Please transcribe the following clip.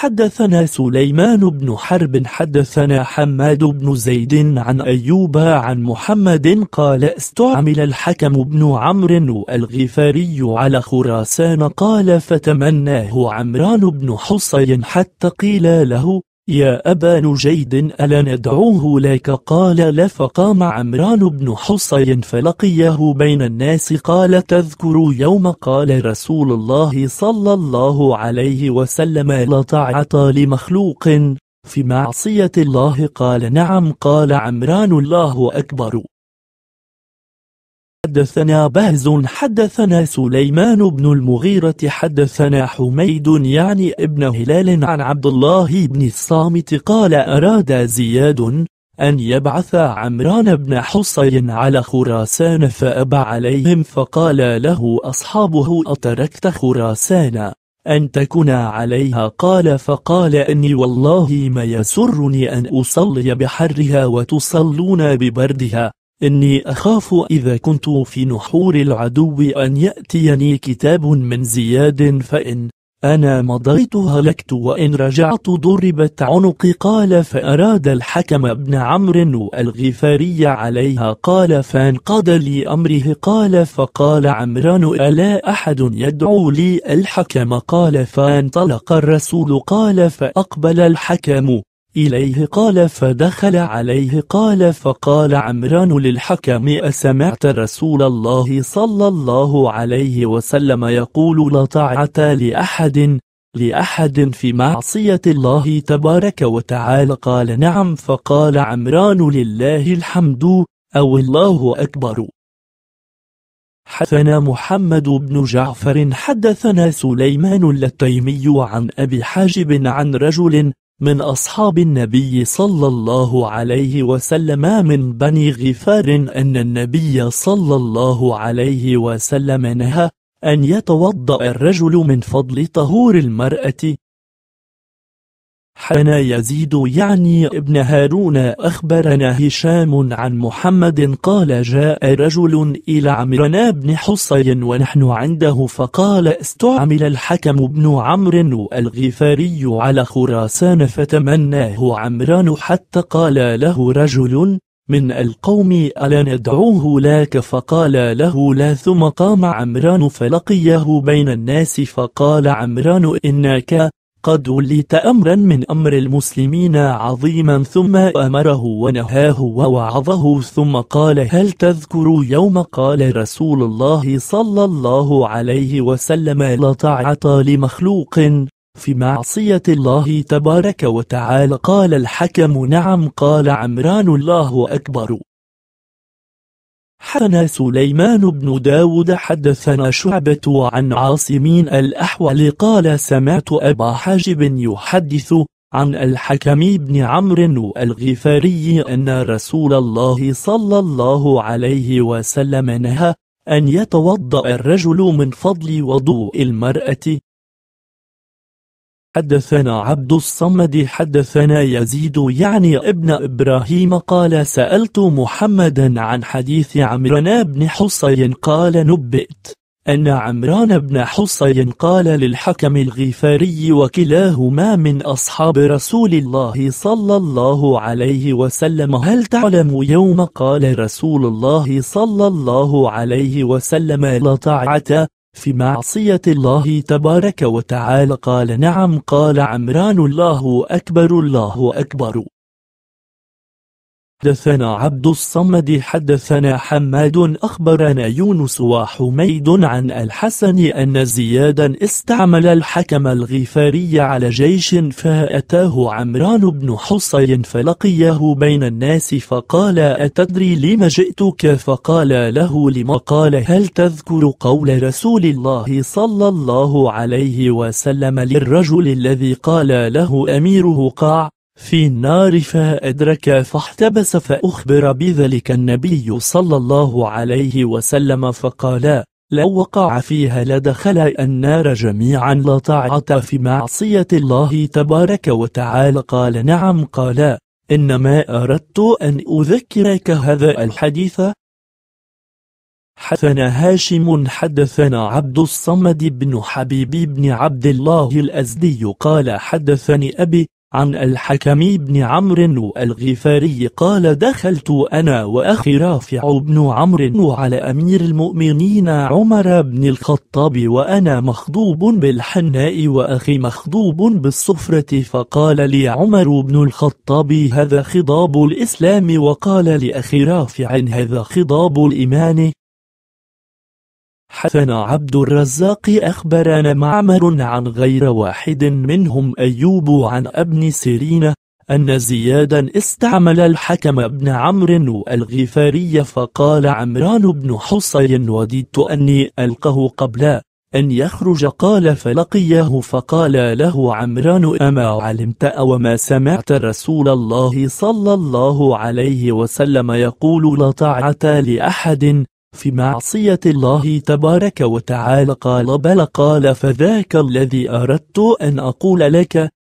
حدثنا سليمان بن حرب حدثنا حماد بن زيد عن أيوب عن محمد قال استعمل الحكم بن عمرو الغفاري على خراسان قال فتمناه عمران بن حصين حتى قيل له يا أبا نجيد ألا ندعوه لك قال لا فقام عمران بن حصين فلقيه بين الناس قال تذكر يوم قال رسول الله صلى الله عليه وسلم لا طاعة لمخلوق في معصية الله قال نعم قال عمران الله أكبر حدثنا بهز حدثنا سليمان بن المغيرة حدثنا حميد يعني ابن هلال عن عبد الله بن الصامت قال أراد زياد أن يبعث عمران بن حصين على خراسان فأبى عليهم فقال له أصحابه أتركت خراسان أن تكون عليها قال فقال أني والله ما يسرني أن أصلي بحرها وتصلون ببردها إني أخاف إذا كنت في نحور العدو أن يأتيني كتاب من زياد فإن أنا مضيت هلكت وإن رجعت ضربت عنقي قال فأراد الحكم ابن عمرو الغفاري عليها قال فانقضى لي أمره قال فقال عمران ألا أحد يدعو لي الحكم قال فانطلق الرسول قال فأقبل الحكم إليه قال فدخل عليه قال فقال عمران للحكم أسمعت رسول الله صلى الله عليه وسلم يقول لا طاعة لأحد لأحد في معصية الله تبارك وتعالى قال نعم فقال عمران لله الحمد أو الله أكبر حدثنا محمد بن جعفر حدثنا سليمان التيمي عن أبي حاجب عن رجل من أصحاب النبي صلى الله عليه وسلم من بني غفار أن النبي صلى الله عليه وسلم نهى أن يتوضأ الرجل من فضل طهور المرأة حدثنا يزيد يعني ابن هارون أخبرنا هشام عن محمد قال جاء رجل إلى عمرنا بن حصين ونحن عنده فقال استعمل الحكم بن عمرو الغفاري على خراسان فتمناه عمران حتى قال له رجل من القوم ألا ندعوه لك فقال له لا ثم قام عمران فلقيه بين الناس فقال عمران إنك قد وليت أمرا من أمر المسلمين عظيما ثم أمره ونهاه ووعظه ثم قال هل تذكر يوم قال رسول الله صلى الله عليه وسلم لا طاعة لمخلوق في معصية الله تبارك وتعالى قال الحكم نعم قال عمران الله أكبر حدثنا سليمان بن داود حدثنا شعبة عن عاصمين الأحول قال سمعت أبا حاجب يحدث عن الحكم بن عمرو الغفاري أن رسول الله صلى الله عليه وسلم نهى أن يتوضأ الرجل من فضل وضوء المرأة حدثنا عبد الصمد حدثنا يزيد يعني ابن إبراهيم قال سألت محمدا عن حديث عمران بن حصين قال نبئت أن عمران بن حصين قال للحكم الغفاري وكلاهما من أصحاب رسول الله صلى الله عليه وسلم هل تعلم يوم قال رسول الله صلى الله عليه وسلم لا طاعة في معصية الله تبارك وتعالى قال نعم قال عمران الله أكبر الله أكبر حدثنا عبد الصمد حدثنا حماد أخبرنا يونس وحميد عن الحسن أن زيادا استعمل الحكم الغفاري على جيش فأتاه عمران بن حصين فلقيه بين الناس فقال أتدري لم جئتك فقال له لما قال هل تذكر قول رسول الله صلى الله عليه وسلم للرجل الذي قال له أميره قاع في النار فأدرك فاحتبس فأخبر بذلك النبي صلى الله عليه وسلم فقال لو وقع فيها لدخل النار جميعا لا طاعة في معصية الله تبارك وتعالى قال نعم قال إنما أردت أن أذكرك هذا الحديث حدثنا هاشم حدثنا عبد الصمد بن حبيب بن عبد الله الأزدي قال حدثني أبي عن الحكم بن عمرو الغفاري قال دخلت أنا وأخي رافع بن عمرو على أمير المؤمنين عمر بن الخطاب وأنا مخضوب بالحناء وأخي مخضوب بالصفرة فقال لي عمر بن الخطاب هذا خضاب الإسلام وقال لأخي رافع هذا خضاب الإيمان حسن عبد الرزاق أخبرنا معمر عن غير واحد منهم أيوب عن ابن سيرين أن زيادا استعمل الحكم بن عمرو الغفاري فقال عمران بن حصين وددت أني ألقه قبل أن يخرج قال فلقيه فقال له عمران أما علمت أو ما سمعت رسول الله صلى الله عليه وسلم يقول لا طاعة لأحد في معصية الله تبارك وتعالى قال بل قال فذاك الذي أردت أن أقول لك